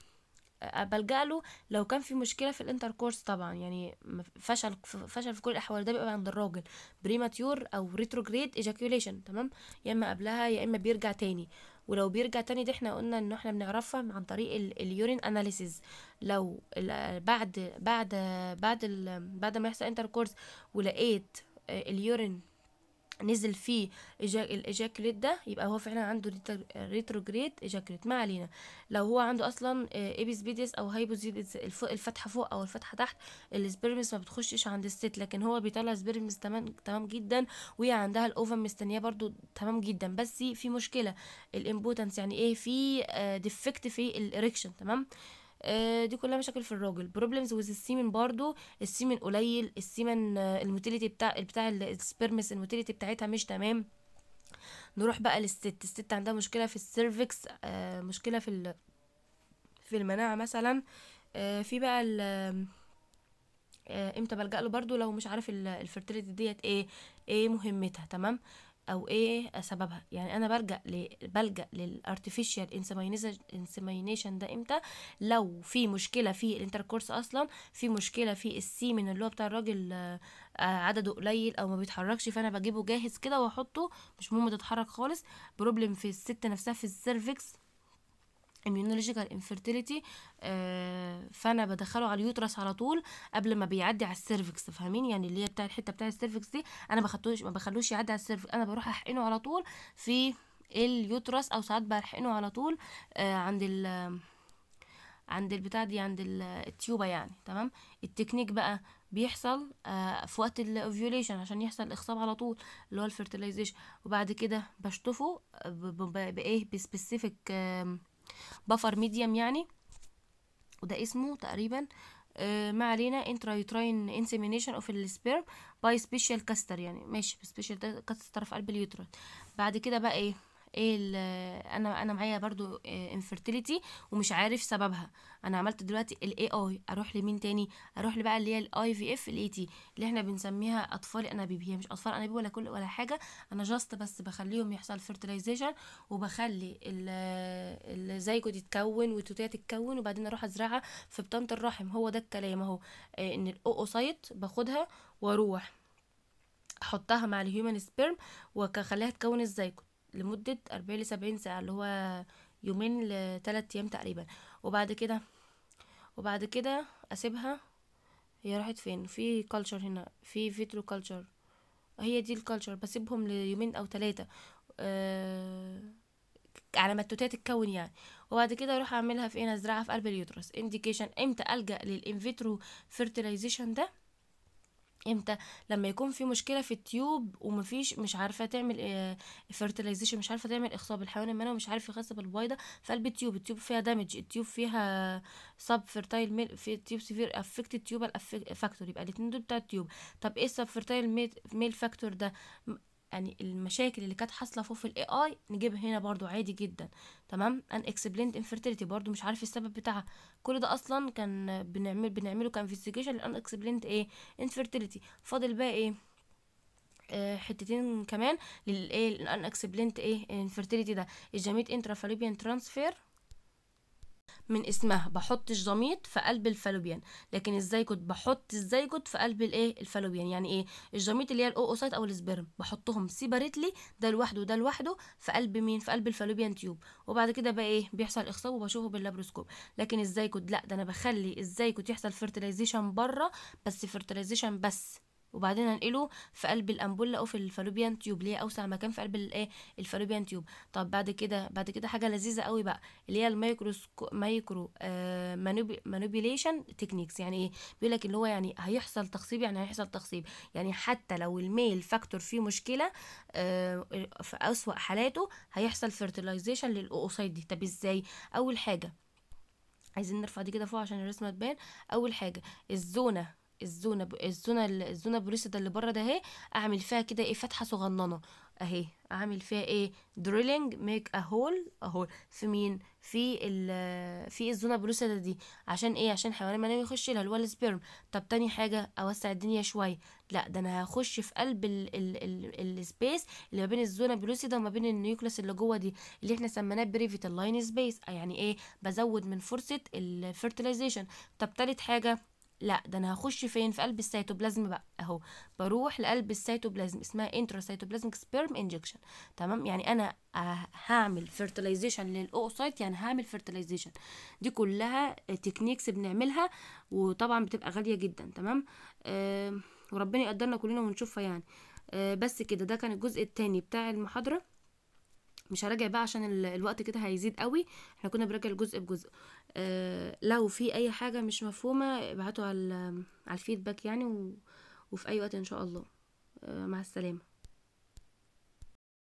بلجأ له لو كان في مشكله في الانتركورس طبعا يعني فشل فشل في كل الاحوال ده بيبقى عند الراجل بريماتيور او ريتروجريد ايجاكيوليشن تمام يا اما قبلها يا اما بيرجع تاني ولو بيرجع تاني دي احنا قلنا ان احنا بنعرفها عن طريق اليورين اناليسيز لو بعد بعد بعد بعد ما يحصل انتركورس ولقيت اليورين نزل فيه الايجاكوليت ده يبقى هو فعلا عنده ريتروجريد ايجاكوليت ما علينا لو هو عنده اصلا ايبيسبيديس آه، او هايبوزيدس الفتحه فوق او الفتحه تحت السبيرمز ما بتخشش عند الست لكن هو بيطلع سبيرمز تمام تمام جدا وهي عندها الاوفم مستنياه برضو تمام جدا بس في مشكله الامبوتنس يعني ايه في ديفكت آه، في الاريكشن تمام آه، دي كلها مشاكل في الراجل بروبلمز وذ السيمن برضو السيمن قليل السيمن آه، الموتيليتي بتاع بتاع السبرمس الموتيليتي بتاعتها مش تمام نروح بقى للست الست عندها مشكله في السيرفكس آه، مشكله في في المناعه مثلا في بقى ال امتى بلجأ له برضو لو مش عارف الفرتيليتي ديت ايه ايه مهمتها تمام او ايه سببها يعني انا برجع ل... بلجا للارتفيشال انسيمينيشن ده امتى لو في مشكله في الانتركورس اصلا في مشكله في من اللي هو بتاع الراجل آه، عدده قليل او ما بيتحركش فانا بجيبه جاهز كده واحطه مش مهم تتحرك خالص بروبلم في الست نفسها في السيرفكس immunological infertility آه، فانا بدخله على اليوترس على طول قبل ما بيعدي على السيرفكس فاهمين يعني اللي هي بتاع الحته بتاع السيرفكس دي انا بخطوش ما بخلوش يعدي على السيرفكس انا بروح احقنه على طول في اليوترس او ساعات بحقنه على طول آه، عند ال عند البتاع دي عند التيوبا يعني تمام التكنيك بقى بيحصل آه، في وقت الاوفيوليشن عشان يحصل الاخصاب على طول اللي هو الفيرتيلايزيشن وبعد كده بشطفه بايه بسبيسيفيك بفر ميديم يعني وده اسمه تقريبا آه، ما علينا انترايوتراين انسيمينيشن اوف السبيرم باي سبيشال كاستر يعني ماشي سبيشال كاستر في قلب اليوترين بعد كده بقى ايه ايه انا انا معايا برضو انفيرتيليتي آه، ومش عارف سببها انا عملت دلوقتي الاي اي اروح لمين تاني اروح لبقى اللي هي الاي في اف الاي تي اللي احنا بنسميها اطفال انابيب هي مش اطفال انابيب ولا كل ولا حاجه انا جاست بس بخليهم يحصل فيرتلايزيشن وبخلي الزيجو تتكون والتوتيه تتكون وبعدين اروح ازرعها في بطانه الرحم هو ده الكلام اهو آه، ان الاوسايت باخدها واروح احطها مع الهيومن سبيرم واخليها تكون الزيجو لمدة أربعين لسبعين ساعة اللي هو يومين لتلات أيام تقريبا وبعد كده وبعد كده أسيبها هي راحت فين في كلتشر هنا في فيترو كلتشر هي دي الكلتشر بسيبهم ليومين أو تلاتة أه على ما التوتات تتكون يعني وبعد كده اروح اعملها في ايه ازرعها في قلب اليوترس انديكيشن امتى الجا للانفيترو فيرتلايزيشن ده امتى لما يكون في مشكله في التيوب ومفيش مش عارفه تعمل فيرتلايزيشن آه، مش عارفه تعمل اخصاب الحيوان المنوي مش عارف يخصب البويضه في قلب التيوب التيوب فيها دامج التيوب فيها سب فيرتايل ميل في تيوب سيفير افكت التيوب فاكتور يبقى الاثنين دول بتاع التيوب طب ايه السب فيرتايل ميل فاكتور ده يعني المشاكل اللي كانت حاصله فوق في الاي اي نجيبها هنا برضو عادي جدا تمام ان اكسبليند انفيرتيليتي برضو مش عارف السبب بتاعها كل ده اصلا كان بنعمل بنعمله كان انفستيجيشن ان اكسبليند ايه انفيرتيليتي فاضل بقى ايه آه، حتتين كمان للايه الان اكسبلينت ايه انفيرتيليتي ده الجاميت انترافالوبيان ترانسفير من اسمها بحط الجميط في قلب الفالوبيان لكن الزيجوت بحط الزيجوت في قلب الايه الفالوبيان يعني ايه الجميط اللي هي الاوسايت او السبرم بحطهم سيبريتلي ده لوحده ده لوحده في قلب مين في قلب الفالوبيان تيوب وبعد كده بقى ايه بيحصل اخصاب وبشوفه باللابروسكوب لكن الزيجوت لا ده انا بخلي الزيجوت يحصل فيرتلايزيشن بره بس فيرتلايزيشن بس وبعدين هنقله في قلب الأمبولة او في الفالوبيان تيوب اللي هي اوسع مكان في قلب الايه الفالوبيان تيوب طب بعد كده بعد كده حاجه لذيذه قوي بقى اللي هي المايكروسكو مايكرو آه مانيبيليشن تكنيكس يعني ايه بيقول لك اللي هو يعني هيحصل تخصيب يعني هيحصل تخصيب يعني حتى لو الميل فاكتور فيه مشكله آه في اسوا حالاته هيحصل فيرتلايزيشن للاوسايد دي طب ازاي اول حاجه عايزين نرفع دي كده فوق عشان الرسمه تبان اول حاجه الزونه الزونه الزونه الزونه البوليسيدا اللي بره ده اهي اعمل فيها كده ايه فتحه صغننه اهي اعمل فيها ايه دريلنج ميك ا هول اهول في مين في ال في الزونه البوليسيدا دي عشان ايه عشان حيوان المنوي يخش لها اللي هو طب تاني حاجه اوسع الدنيا شويه لا ده انا هخش في قلب ال ال ال السبيس اللي ما بين الزونه البوليسيدا وما بين النيوكليس اللي جوه دي اللي احنا سميناه بريفيت لاين سبيس يعني ايه بزود من فرصه الفيرتلايزيشن طب تالت حاجه لا ده انا هخش فين في قلب السيتوبلازم بقى اهو بروح لقلب السيتوبلازم اسمها انتروسيتوبلازميك سبيرم انجكشن تمام يعني انا هعمل فيرتلايزيشن للاوسايت يعني هعمل فيرتلايزيشن دي كلها تكنيكس بنعملها وطبعا بتبقى غاليه جدا تمام أه وربنا يقدرنا كلنا ونشوفها يعني أه بس كده ده كان الجزء الثاني بتاع المحاضره مش هراجع بقى عشان الوقت كده هيزيد قوي احنا كنا بنراجع الجزء بجزء آه لو في اي حاجه مش مفهومه ابعتوا على على الفيدباك يعني و... وفي اي وقت ان شاء الله آه مع السلامه